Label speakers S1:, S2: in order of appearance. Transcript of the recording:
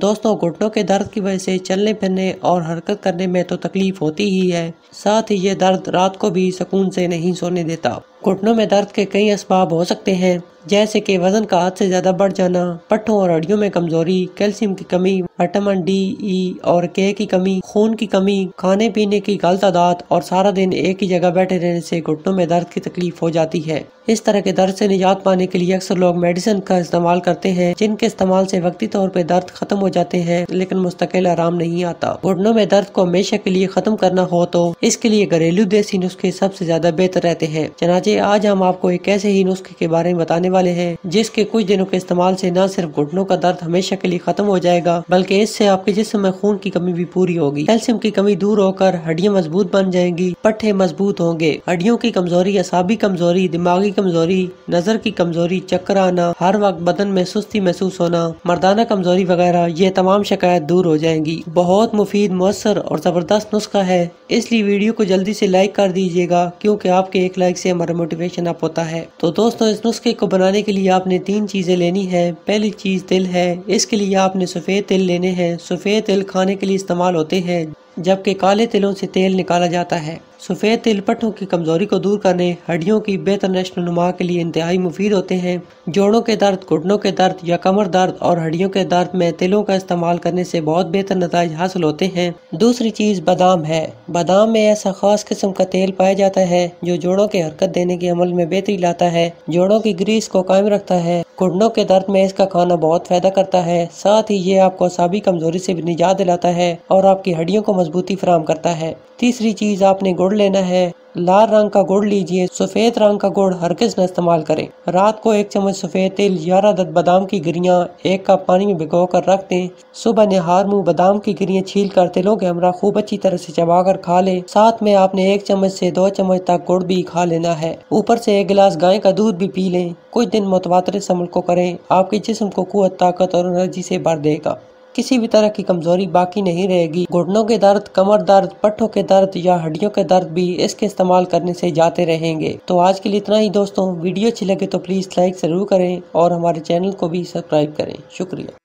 S1: दोस्तों घुटनों के दर्द की वजह से चलने फिरने और हरकत करने में तो तकलीफ होती ही है साथ ही ये दर्द रात को भी सुकून से नहीं सोने देता घुटनों में दर्द के कई इसबाब हो सकते हैं जैसे कि वज़न का हाथ से ज़्यादा बढ़ जाना पट्टों और हड्डियों में कमज़ोरी कैल्शियम की कमी विटामिन डी ई और के की कमी खून की कमी खाने पीने की गलत आदत और सारा दिन एक ही जगह बैठे रहने से घुटनों में दर्द की तकलीफ हो जाती है इस तरह के दर्द से निजात पाने के लिए अक्सर लोग मेडिसिन का इस्तेमाल करते हैं जिनके इस्तेमाल से वक्ती तौर पर दर्द खत्म हो जाते हैं लेकिन मुस्तकिल आराम नहीं आता घुटनों में दर्द को हमेशा के लिए खत्म करना हो तो इसके लिए घरेलू देसी नुस्खे सबसे ज्यादा बेहतर रहते हैं चनाचे बच्चे आज हम आपको एक ऐसे ही नुस्खे के बारे में बताने वाले हैं जिसके कुछ दिनों के इस्तेमाल से न सिर्फ घुटनों का दर्द हमेशा के लिए खत्म हो जाएगा बल्कि इससे आपके जिसम में खून की कमी भी पूरी होगी कैल्शियम की कमी दूर होकर हड्डियाँ मजबूत बन जाएंगी पट्टे मजबूत होंगे हड्डियों की कमजोरी असाबी कमजोरी दिमागी कमजोरी नजर की कमजोरी चक्कर आना हर वक्त बदन में सुस्ती महसूस होना मर्दाना कमजोरी वगैरह ये तमाम शिकायत दूर हो जाएंगी बहुत मुफीद मौसर और जबरदस्त नुस्खा है इसलिए वीडियो को जल्दी से लाइक कर दीजिएगा क्योंकि आपके एक लाइक से हमारा मोटिवेशन अप होता है तो दोस्तों इस नुस्खे को बनाने के लिए आपने तीन चीज़ें लेनी है पहली चीज़ तिल है इसके लिए आपने सफ़ेद तिल लेने हैं सफ़ेद तिल खाने के लिए इस्तेमाल होते हैं जबकि काले तिलों से तेल निकाला जाता है सफ़ेद तिल पट्टों की कमज़ोरी को दूर करने हड्डियों की बेतनश नुमा के लिए इंतहाई मुफीद होते हैं जोड़ों के दर्द घुटनों के दर्द या कमर दर्द और हड्डियों के दर्द में तिलों का इस्तेमाल करने से बहुत बेहतर नतज हासिल होते हैं दूसरी चीज़ बादाम है बादाम में ऐसा खास किस्म का तेल पाया जाता है जो जोड़ों के हरकत देने के अमल में बेहतरी लाता है जोड़ों की ग्रीस को कायम रखता है घुटनों के दर्द में इसका खाना बहुत फायदा करता है साथ ही ये आपको असाबी कमजोरी से भी निजात दिलाता है और आपकी हड्डियों को मजबूती फराम करता है तीसरी चीज़ आपने गुड़ लेना है लाल रंग का गुड़ लीजिए सफ़ेद रंग का गुड़ हर किस न इस्तेमाल करें रात को एक चम्मच सफ़ेद तेल ग्यारह दत बादाम की गिरिया एक कप पानी में भिगो कर रख दें सुबह निहार मुंह बादाम की गिरियाँ छील कर तेलों के हमरा खूब अच्छी तरह से चबा कर खा ले साथ में आपने एक चम्मच से दो चम्मच तक गुड़ भी खा लेना है ऊपर से एक गिलास गाय का दूध भी पी लें कुछ दिन मुतवा इस को करें आपके जिसम को कुत ताकत और एनर्जी से भर देगा किसी भी तरह की कमजोरी बाकी नहीं रहेगी घुटनों के दर्द कमर दर्द पट्टों के दर्द या हड्डियों के दर्द भी इसके इस्तेमाल करने से जाते रहेंगे तो आज के लिए इतना ही दोस्तों वीडियो अच्छी लगे तो प्लीज लाइक जरूर करें और हमारे चैनल को भी सब्सक्राइब करें शुक्रिया